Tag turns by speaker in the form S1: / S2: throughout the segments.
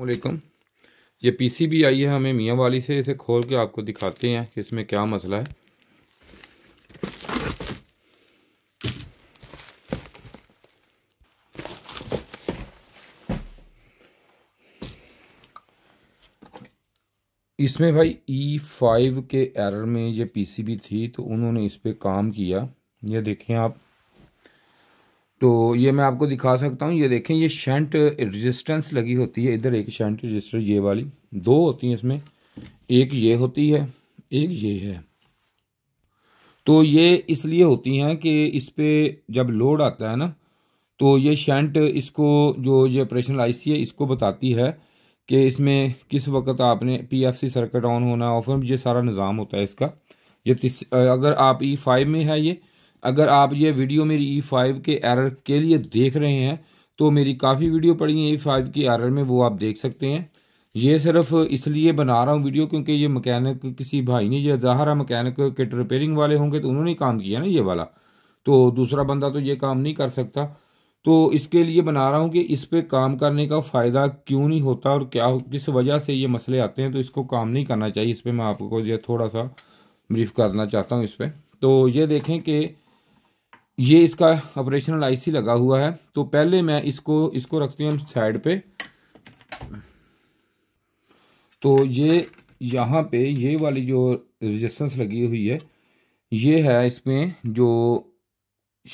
S1: वालेकुम ये पीसीबी आई है हमें मियाँ वाली से इसे खोल के आपको दिखाते हैं कि इसमें क्या मसला है इसमें भाई ई e फाइव के एरर में ये पीसीबी थी तो उन्होंने इस पर काम किया ये देखें आप तो ये मैं आपको दिखा सकता हूँ ये देखें ये शेंट रेजिस्टेंस लगी होती है इधर एक शेंट रजिस्टर ये वाली दो होती हैं इसमें एक ये होती है एक ये है तो ये इसलिए होती हैं कि इस पर जब लोड आता है ना तो ये शेंट इसको जो ये ऑपरेशनल आईसी है इसको बताती है कि इसमें किस वक्त आपने पीएफसी सर्किट ऑन होना ऑफ ये सारा निज़ाम होता है इसका ये अगर आप ई e फाइव में है ये अगर आप ये वीडियो मेरी ई e फाइव के एरर के लिए देख रहे हैं तो मेरी काफ़ी वीडियो पड़ी है ई फाइव की एरर में वो आप देख सकते हैं ये सिर्फ इसलिए बना रहा हूँ वीडियो क्योंकि ये मकैनिक किसी भाई ने यह जहरा मकैनिक किट रिपेयरिंग वाले होंगे तो उन्होंने काम किया ना ये वाला तो दूसरा बंदा तो ये काम नहीं कर सकता तो इसके लिए बना रहा हूँ कि इस पर काम करने का फ़ायदा क्यों नहीं होता और क्या किस वजह से ये मसले आते हैं तो इसको काम नहीं करना चाहिए इस पर मैं आपको ये थोड़ा सा ब्रीफ करना चाहता हूँ इस पर तो ये देखें कि ये इसका ऑपरेशनल आईसी लगा हुआ है तो पहले मैं इसको इसको रखती हूँ साइड पे तो ये यहाँ पे ये वाली जो रजिस्टेंस लगी हुई है ये है इसमें जो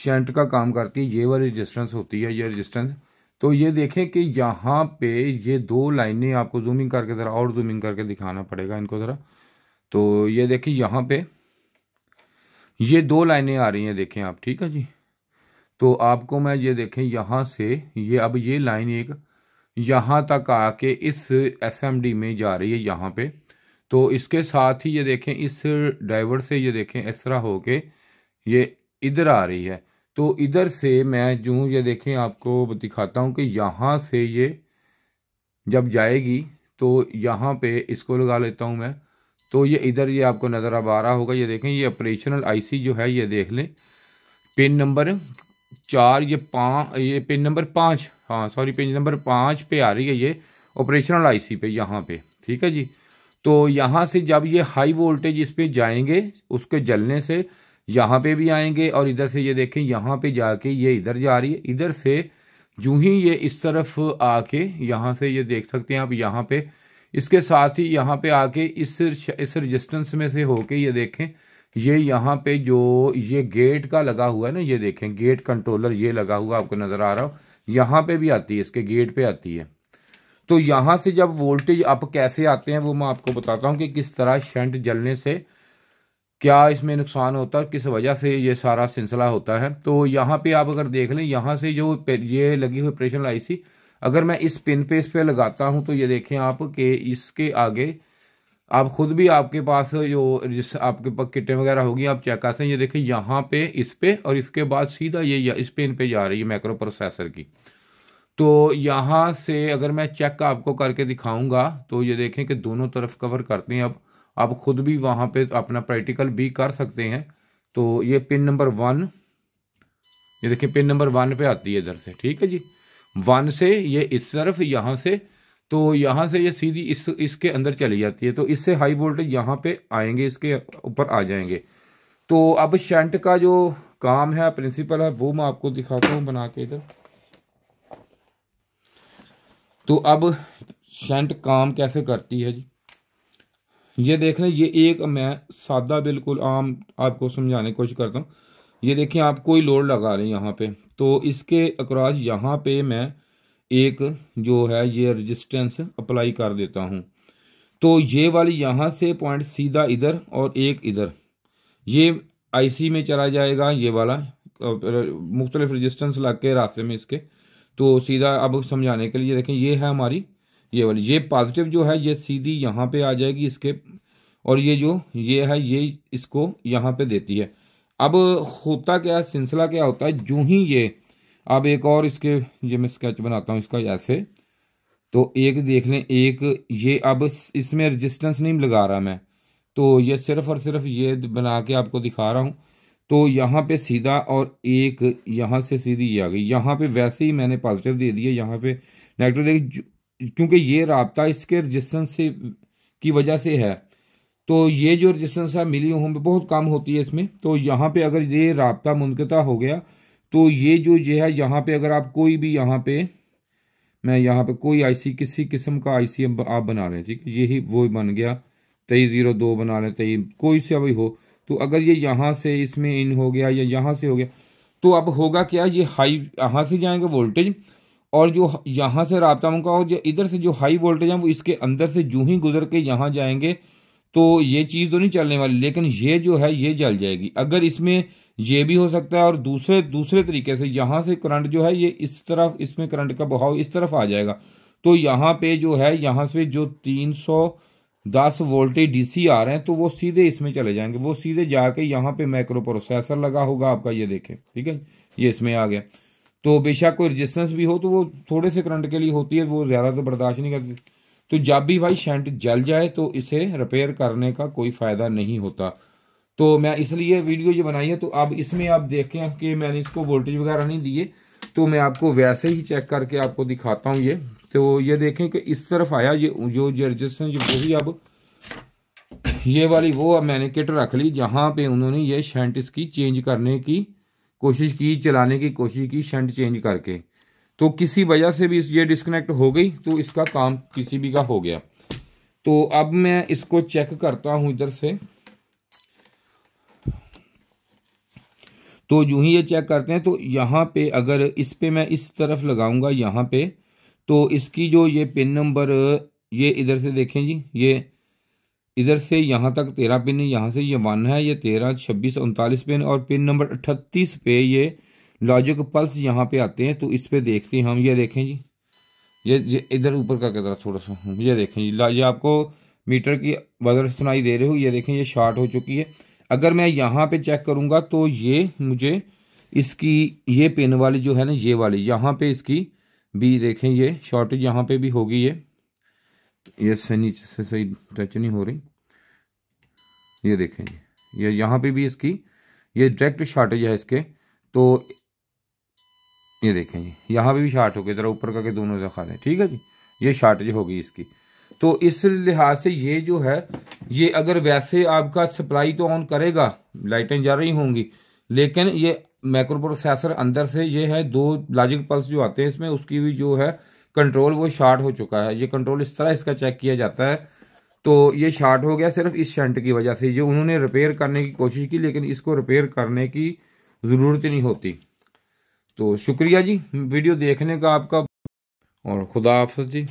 S1: शेंट का काम करती है ये वाली रजिस्टेंस होती है ये रजिस्टेंस तो ये देखें कि यहाँ पे ये दो लाइनें आपको जूमिंग करके ज़रा और जूमिंग करके दिखाना पड़ेगा इनको ज़रा तो ये देखिए यहाँ पे ये दो लाइनें आ रही हैं देखें आप ठीक है जी तो आपको मैं ये देखें यहाँ से ये अब ये लाइन एक यहाँ तक आके इस एसएमडी में जा रही है यहाँ पे तो इसके साथ ही ये देखें इस ड्राइवर से ये देखें इस तरह हो के ये इधर आ रही है तो इधर से मैं जूँ ये देखें आपको दिखाता हूँ कि यहाँ से ये जब जाएगी तो यहाँ पे इसको लगा लेता हूँ मैं तो ये इधर ये आपको नज़र अब आ रहा होगा ये देखें ये ऑपरेशनल आईसी जो है ये देख लें पिन नंबर चार ये पाँच ये पिन नंबर पाँच हाँ सॉरी पिन नंबर पाँच पे आ रही है ये ऑपरेशनल आईसी पे यहाँ पे ठीक है जी तो यहाँ से जब ये हाई वोल्टेज इस पर जाएंगे उसके जलने से यहाँ पे भी आएंगे और इधर से ये देखें यहाँ पे जाके ये इधर जा रही है इधर से जू ही ये इस तरफ आके यहाँ से ये देख सकते हैं आप यहाँ पे इसके साथ ही यहाँ पे आके इस इस रजिस्टेंस में से होके ये देखें ये यहाँ पे जो ये गेट का लगा हुआ है ना ये देखें गेट कंट्रोलर ये लगा हुआ आपको नज़र आ रहा हो यहाँ पे भी आती है इसके गेट पे आती है तो यहाँ से जब वोल्टेज अप कैसे आते हैं वो मैं आपको बताता हूँ कि किस तरह शेंट जलने से क्या इसमें नुकसान होता है किस वजह से ये सारा सिलसिला होता है तो यहाँ पे आप अगर देख लें यहाँ से जो ये लगी हुई प्रेशर आई सी अगर मैं इस पिन पे इस पर लगाता हूँ तो ये देखें आप कि इसके आगे आप खुद भी आपके पास जो जिस आपके पास किटें वगैरह होगी आप चेक कर सकते हैं ये देखें यहाँ पे इस पे और इसके बाद सीधा ये इस पिन पे जा रही है माइक्रो प्रोसेसर की तो यहाँ से अगर मैं चेक आपको करके दिखाऊंगा तो ये देखें कि दोनों तरफ कवर करते हैं अब आप खुद भी वहाँ पे अपना प्रैक्टिकल भी कर सकते हैं तो ये पिन नंबर वन ये देखिए पिन नंबर वन पे आती है इधर से ठीक है जी वन से ये इस तरफ यहाँ से तो यहाँ से ये सीधी इस इसके अंदर चली जाती है तो इससे हाई वोल्टेज यहाँ पे आएंगे इसके ऊपर आ जाएंगे तो अब शंट का जो काम है प्रिंसिपल है वो मैं आपको दिखाता हूँ बना के इधर तो अब शंट काम कैसे करती है जी ये देख लें ये एक मैं सादा बिल्कुल आम आपको समझाने की कोशिश करता हूँ ये देखिए आप कोई लोड लगा रहे हैं यहाँ पे तो इसके अक्रॉस यहाँ पे मैं एक जो है ये रजिस्टेंस अप्लाई कर देता हूँ तो ये वाली यहाँ से पॉइंट सीधा इधर और एक इधर ये आईसी में चला जाएगा ये वाला मुख्तलिफ रजिस्टेंस लग के रास्ते में इसके तो सीधा अब समझाने के लिए देखें ये है हमारी ये वाली ये पॉजिटिव जो है ये सीधी यहाँ पे आ जाएगी इसके और ये जो ये है ये इसको यहाँ पे देती है अब होता क्या सिलसिला क्या होता है जू ही ये अब एक और इसके ये मैं स्केच बनाता हूँ इसका ऐसे तो एक देख लें एक ये अब इसमें रजिस्टेंस नहीं लगा रहा मैं तो ये सिर्फ और सिर्फ ये बना के आपको दिखा रहा हूँ तो यहाँ पे सीधा और एक यहाँ से सीधी ये आ गई यहाँ पे वैसे ही मैंने पॉजिटिव दे दिया यहाँ पे नेगेटिव क्योंकि ये रबता इसके रजिस्टेंस से की वजह से है तो ये जो रजिस्टेंस है मिली ओम पे बहुत कम होती है इसमें तो यहाँ पे अगर ये रबता मुनकता हो गया तो ये जो ये है यहाँ पे अगर आप कोई भी यहाँ पे मैं यहाँ पे कोई आईसी किसी किस्म का आईसी आप बना रहे हैं ठीक है यही वो बन गया तेईस जीरो दो बना रहे तेईस कोई से भी हो तो अगर ये यहाँ से इसमें इन हो गया या यहाँ से हो गया तो अब होगा क्या ये हाई यहाँ से जाएंगे वोल्टेज और जो यहाँ से रबता उनका और इधर से जो हाई वोल्टेज है वो इसके अंदर से जूही ही गुजर के यहाँ जाएंगे तो ये चीज़ तो नहीं चलने वाली लेकिन ये जो है ये जल जाएगी अगर इसमें ये भी हो सकता है और दूसरे दूसरे तरीके से यहाँ से करंट जो है ये इस तरफ इसमें करंट का बहाव इस तरफ आ जाएगा तो यहाँ पे जो है यहाँ से जो तीन सौ दस वोल्टेज डीसी आ रहे हैं तो वो सीधे इसमें चले जाएंगे वो सीधे जाके यहाँ पे माइक्रो प्रोसेसर लगा होगा आपका ये देखें ठीक है ये इसमें आ गया तो बेशक कोई रजिस्टेंस भी हो तो वो थोड़े से करंट के लिए होती है वो ज़्यादा तो बर्दाश्त नहीं करती तो जब भी भाई शेंट जल जाए तो इसे रिपेयर करने का कोई फ़ायदा नहीं होता तो मैं इसलिए वीडियो ये बनाई है तो अब इसमें आप देखें कि मैंने इसको वोल्टेज वगैरह नहीं दिए तो मैं आपको वैसे ही चेक करके आपको दिखाता हूँ ये तो ये देखें कि इस तरफ आया ये जो जर्जेस हैं वो वही अब ये वाली वो अब मैंने किट रख ली जहाँ पे उन्होंने ये शेंट इसकी चेंज करने की कोशिश की चलाने की कोशिश की शेंट चेंज करके तो किसी वजह से भी ये डिस्कनेक्ट हो गई तो इसका काम पीसीबी का हो गया तो अब मैं इसको चेक करता हूं इधर से तो यूं ही ये चेक करते हैं तो यहां पे अगर इस पे मैं इस तरफ लगाऊंगा यहां पे तो इसकी जो ये पिन नंबर ये इधर से देखें जी ये इधर से यहां तक तेरह पिन यहां से ये वन है ये तेरह छब्बीस उनतालीस पिन और पिन नंबर अट्ठतीस पे ये लॉजिक पल्स यहाँ पे आते हैं तो इस पर देखते हैं हम ये देखें जी ये ये इधर ऊपर का कदरा थोड़ा सा ये देखें जी ये आपको मीटर की वजह सुनाई दे रहे हो ये देखें ये शार्ट हो चुकी है अगर मैं यहाँ पे चेक करूँगा तो ये मुझे इसकी ये पिन वाली जो है ना ये वाली यहाँ पे इसकी भी देखें ये शॉर्टेज यहाँ पे भी होगी ये ये से नीचे से सही टच नहीं हो रही ये देखें ये यहाँ पे भी इसकी ये डायरेक्ट शॉर्टेज है इसके तो ये देखें जी यहाँ भी शार्ट हो गया ज़रा ऊपर करके दोनों से दें ठीक है जी ये शार्टेज होगी इसकी तो इस लिहाज से ये जो है ये अगर वैसे आपका सप्लाई तो ऑन करेगा लाइटें जा रही होंगी लेकिन ये माइक्रो प्रोसेसर अंदर से ये है दो लॉजिक पल्स जो आते हैं इसमें उसकी भी जो है कंट्रोल वो शार्ट हो चुका है ये कंट्रोल इस तरह इसका चेक किया जाता है तो ये शार्ट हो गया सिर्फ इस शंट की वजह से जो उन्होंने रिपेयर करने की कोशिश की लेकिन इसको रिपेयर करने की ज़रूरत नहीं होती तो शुक्रिया जी वीडियो देखने का आपका और खुदा हाफ जी